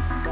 Thank you.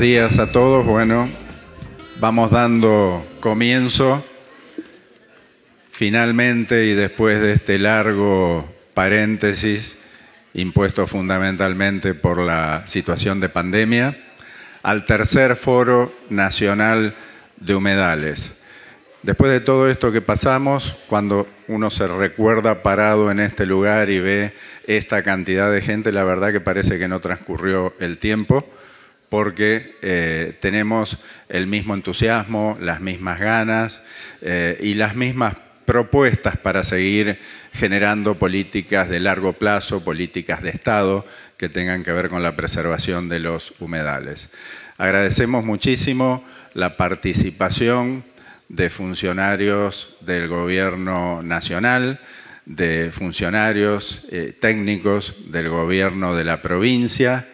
buenos días a todos. Bueno, vamos dando comienzo finalmente y después de este largo paréntesis impuesto fundamentalmente por la situación de pandemia, al tercer foro nacional de humedales. Después de todo esto que pasamos, cuando uno se recuerda parado en este lugar y ve esta cantidad de gente, la verdad que parece que no transcurrió el tiempo porque eh, tenemos el mismo entusiasmo, las mismas ganas eh, y las mismas propuestas para seguir generando políticas de largo plazo, políticas de Estado que tengan que ver con la preservación de los humedales. Agradecemos muchísimo la participación de funcionarios del Gobierno Nacional, de funcionarios eh, técnicos del Gobierno de la provincia,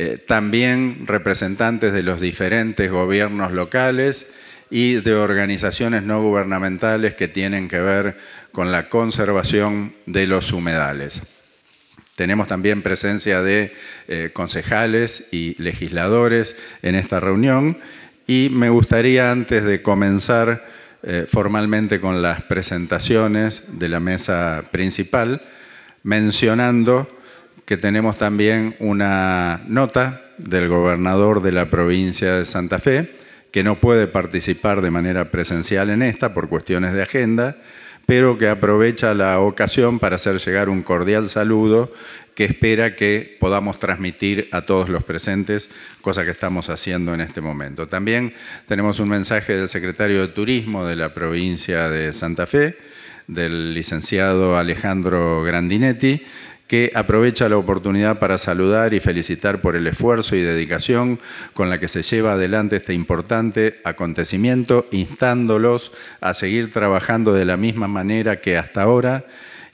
eh, también representantes de los diferentes gobiernos locales y de organizaciones no gubernamentales que tienen que ver con la conservación de los humedales. Tenemos también presencia de eh, concejales y legisladores en esta reunión y me gustaría antes de comenzar eh, formalmente con las presentaciones de la mesa principal, mencionando que tenemos también una nota del gobernador de la provincia de Santa Fe, que no puede participar de manera presencial en esta por cuestiones de agenda, pero que aprovecha la ocasión para hacer llegar un cordial saludo que espera que podamos transmitir a todos los presentes, cosa que estamos haciendo en este momento. También tenemos un mensaje del secretario de Turismo de la provincia de Santa Fe, del licenciado Alejandro Grandinetti, que aprovecha la oportunidad para saludar y felicitar por el esfuerzo y dedicación con la que se lleva adelante este importante acontecimiento, instándolos a seguir trabajando de la misma manera que hasta ahora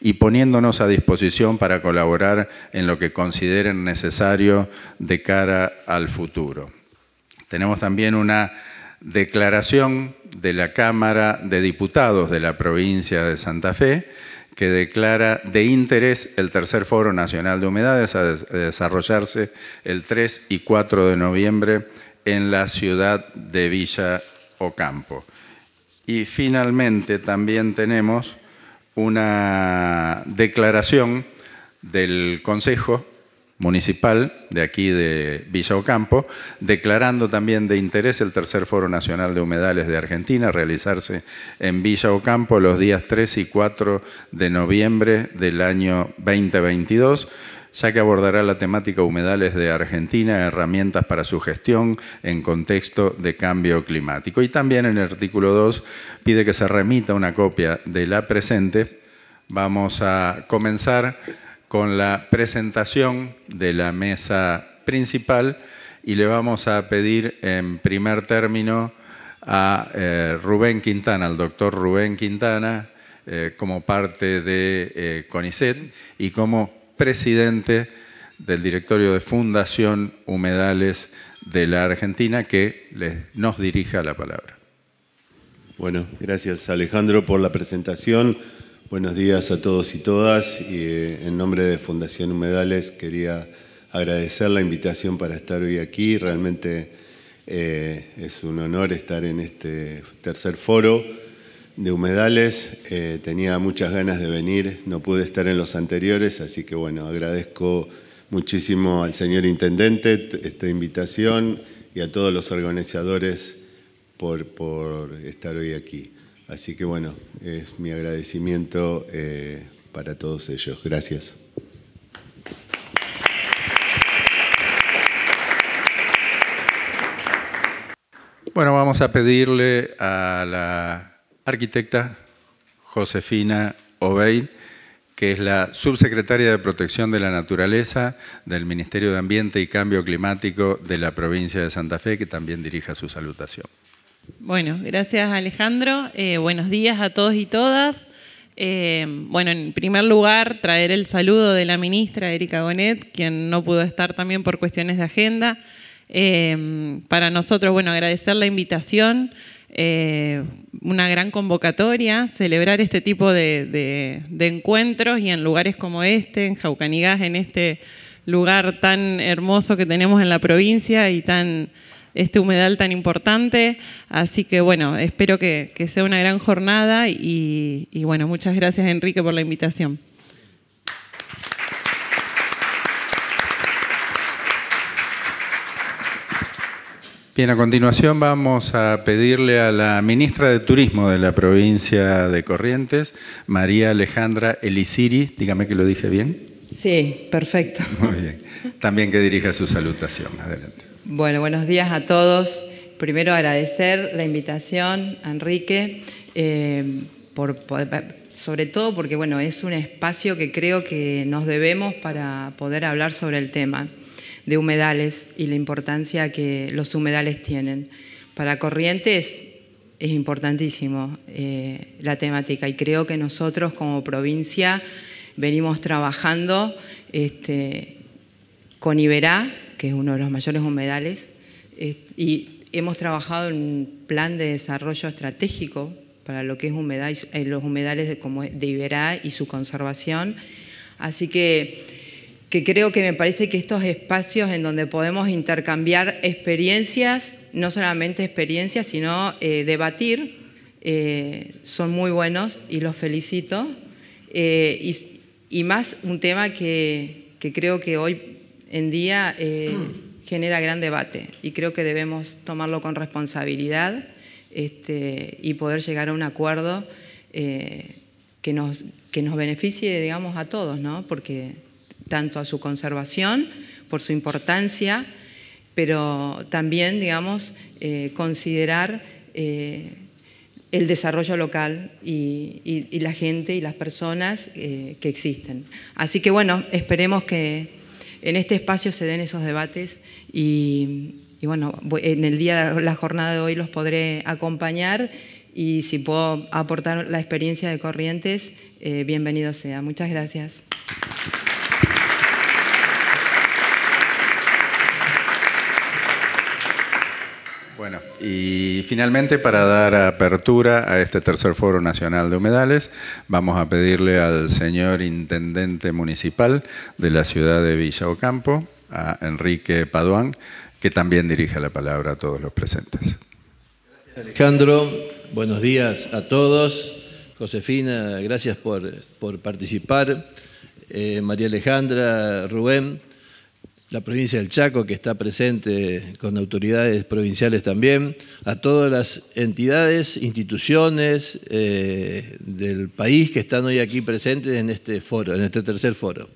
y poniéndonos a disposición para colaborar en lo que consideren necesario de cara al futuro. Tenemos también una declaración de la Cámara de Diputados de la provincia de Santa Fe, que declara de interés el tercer Foro Nacional de Humedades a desarrollarse el 3 y 4 de noviembre en la ciudad de Villa Ocampo. Y finalmente también tenemos una declaración del Consejo municipal de aquí de Villa Ocampo, declarando también de interés el tercer Foro Nacional de Humedales de Argentina, realizarse en Villa Ocampo los días 3 y 4 de noviembre del año 2022 ya que abordará la temática humedales de Argentina, herramientas para su gestión en contexto de cambio climático. Y también en el artículo 2 pide que se remita una copia de la presente. Vamos a comenzar con la presentación de la mesa principal y le vamos a pedir en primer término a eh, Rubén Quintana, al doctor Rubén Quintana, eh, como parte de eh, CONICET y como presidente del directorio de Fundación Humedales de la Argentina, que nos dirija la palabra. Bueno, gracias Alejandro por la presentación. Buenos días a todos y todas. Y, eh, en nombre de Fundación Humedales quería agradecer la invitación para estar hoy aquí. Realmente eh, es un honor estar en este tercer foro de humedales. Eh, tenía muchas ganas de venir, no pude estar en los anteriores, así que bueno, agradezco muchísimo al señor Intendente esta invitación y a todos los organizadores por estar hoy aquí. Así que bueno, es mi agradecimiento eh, para todos ellos. Gracias. Bueno, vamos a pedirle a la arquitecta Josefina Obeid, que es la subsecretaria de Protección de la Naturaleza del Ministerio de Ambiente y Cambio Climático de la provincia de Santa Fe, que también dirija su salutación. Bueno, gracias Alejandro. Eh, buenos días a todos y todas. Eh, bueno, en primer lugar, traer el saludo de la ministra Erika Gonet, quien no pudo estar también por cuestiones de agenda. Eh, para nosotros, bueno, agradecer la invitación, una gran convocatoria, celebrar este tipo de, de, encuentros y en lugares como este, en Jaucanigás, en este lugar tan hermoso que tenemos en la provincia y tan este humedal tan importante. Así que bueno, espero que, sea una gran jornada y, y bueno, muchas gracias Enrique por la invitación. Bien, a continuación vamos a pedirle a la ministra de Turismo de la provincia de Corrientes, María Alejandra Elisiri, dígame que lo dije bien. Sí, perfecto. Muy bien. También que dirija su salutación. Adelante. Bueno, buenos días a todos. Primero agradecer la invitación Enrique, eh, eh, sobre todo porque bueno, es un espacio que creo que nos debemos para poder hablar sobre el tema de humedales y la importancia que los humedales tienen. Para Corrientes es importantísimo eh, la temática y creo que nosotros como provincia venimos trabajando este, con Iberá que es uno de los mayores humedales, eh, y hemos trabajado en un plan de desarrollo estratégico para lo que es humedad y, eh, los humedales de, de Iberá y su conservación. Así que, que creo que me parece que estos espacios en donde podemos intercambiar experiencias, no solamente experiencias, sino eh, debatir, son muy buenos y los felicito. y, más un tema que, que creo que hoy en día eh, genera gran debate y creo que debemos tomarlo con responsabilidad este, y poder llegar a un acuerdo eh, que, nos, que nos beneficie, digamos, a todos, ¿no? Porque tanto a su conservación, por su importancia, pero también, digamos, eh, considerar el desarrollo local y, la gente y las personas que existen. Así que bueno, esperemos que, en este espacio se den esos debates y, bueno, en el día de la jornada de hoy los podré acompañar y si puedo aportar la experiencia de Corrientes, eh, bienvenido sea. Muchas gracias. Y finalmente, para dar apertura a este tercer Foro Nacional de Humedales, vamos a pedirle al señor Intendente Municipal de la ciudad de Villa Ocampo, a Enrique Paduán, que también dirija la palabra a todos los presentes. Alejandro. Buenos días a todos. Josefina, gracias por, por participar. Eh, María Alejandra, Rubén la provincia del Chaco, que está presente con autoridades provinciales también, a todas las entidades, instituciones eh, del país que están hoy aquí presentes en este foro, en este tercer foro.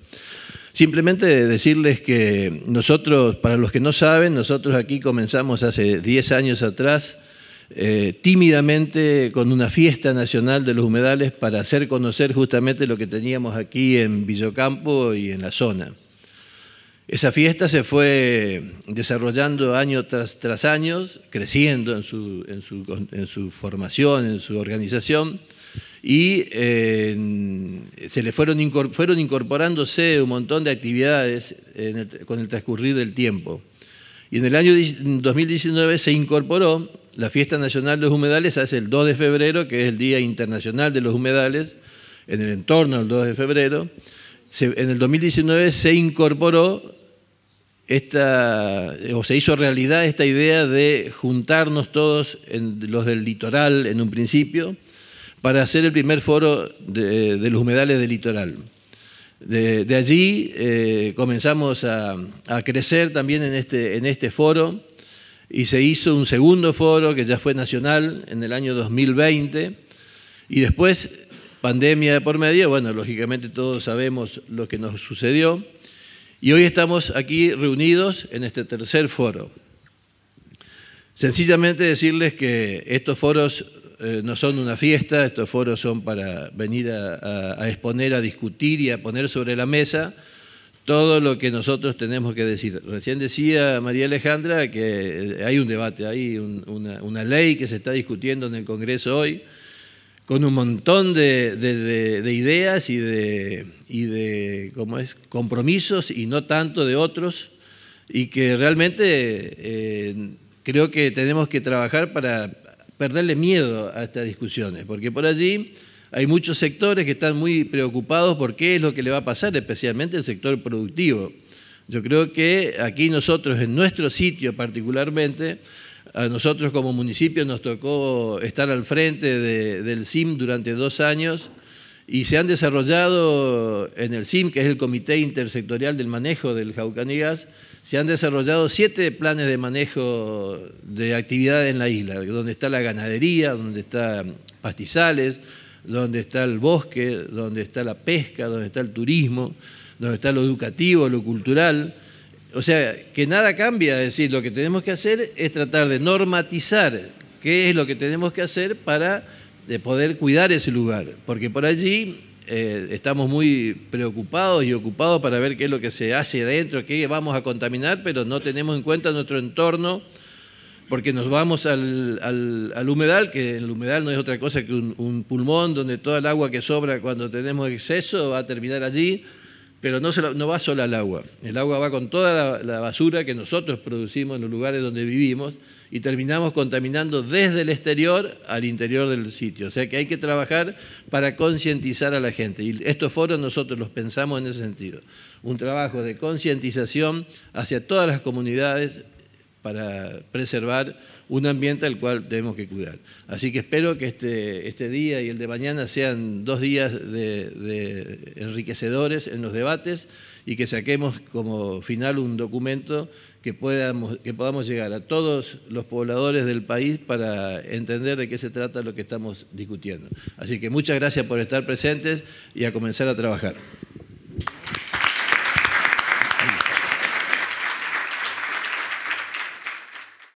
Simplemente decirles que nosotros, para los que no saben, nosotros aquí comenzamos hace 10 años atrás eh, tímidamente con una fiesta nacional de los humedales para hacer conocer justamente lo que teníamos aquí en Villocampo y en la zona. Esa fiesta se fue desarrollando año tras, tras año, creciendo en su, en, su, su, formación, en su organización, y eh, se le fueron, fueron, incorporándose un montón de actividades con el transcurrir del tiempo. Y en el año 2019 se incorporó la Fiesta Nacional de los Humedales, hace el 2 de febrero, que es el Día Internacional de los Humedales, en el entorno del 2 de febrero. en el 2019 se incorporó esta, o se hizo realidad esta idea de juntarnos todos, los del litoral en un principio, para hacer el primer foro de, los humedales del litoral. De, allí eh, comenzamos a, crecer también en este, en este foro y se hizo un segundo foro que ya fue nacional en el año 2020 y después, pandemia por medio, bueno, lógicamente todos sabemos lo que nos sucedió y hoy estamos aquí reunidos en este tercer foro. Sencillamente decirles que estos foros eh, no son una fiesta, estos foros son para venir a, exponer, a discutir y a poner sobre la mesa todo lo que nosotros tenemos que decir. Recién decía María Alejandra que hay un debate, hay una ley que se está discutiendo en el Congreso hoy, con un montón de, ideas y de, y de es? compromisos y no tanto de otros, y que realmente eh, creo que tenemos que trabajar para perderle miedo a estas discusiones, porque por allí hay muchos sectores que están muy preocupados por qué es lo que le va a pasar, especialmente el sector productivo. Yo creo que aquí nosotros, en nuestro sitio particularmente, a nosotros como municipio nos tocó estar al frente del CIM durante dos años y se han desarrollado en el CIM, que es el Comité Intersectorial del Manejo del Jaucanigas, se han desarrollado siete planes de manejo de actividad en la isla, donde está la ganadería, donde está pastizales, donde está el bosque, donde está la pesca, donde está el turismo, donde está lo educativo, lo cultural o sea, que nada cambia, es decir, lo que tenemos que hacer es tratar de normatizar qué es lo que tenemos que hacer para eh, poder cuidar ese lugar, porque por allí eh, estamos muy preocupados y ocupados para ver qué es lo que se hace dentro, qué vamos a contaminar, pero no tenemos en cuenta nuestro entorno, porque nos vamos al, al, humedal, que el humedal no es otra cosa que un, un pulmón donde toda el agua que sobra cuando tenemos exceso va a terminar allí pero no, va solo al agua. El agua va con toda la, la, basura que nosotros producimos en los lugares donde vivimos y terminamos contaminando desde el exterior al interior del sitio. O sea que hay que trabajar para concientizar a la gente. Y estos foros nosotros los pensamos en ese sentido. Un trabajo de concientización hacia todas las comunidades para preservar un ambiente al cual tenemos que cuidar. Así que espero que este, este día y el de mañana sean dos días de, enriquecedores en los debates y que saquemos como final un documento que, que podamos llegar a todos los pobladores del país para entender de qué se trata lo que estamos discutiendo. Así que muchas gracias por estar presentes y a comenzar a trabajar.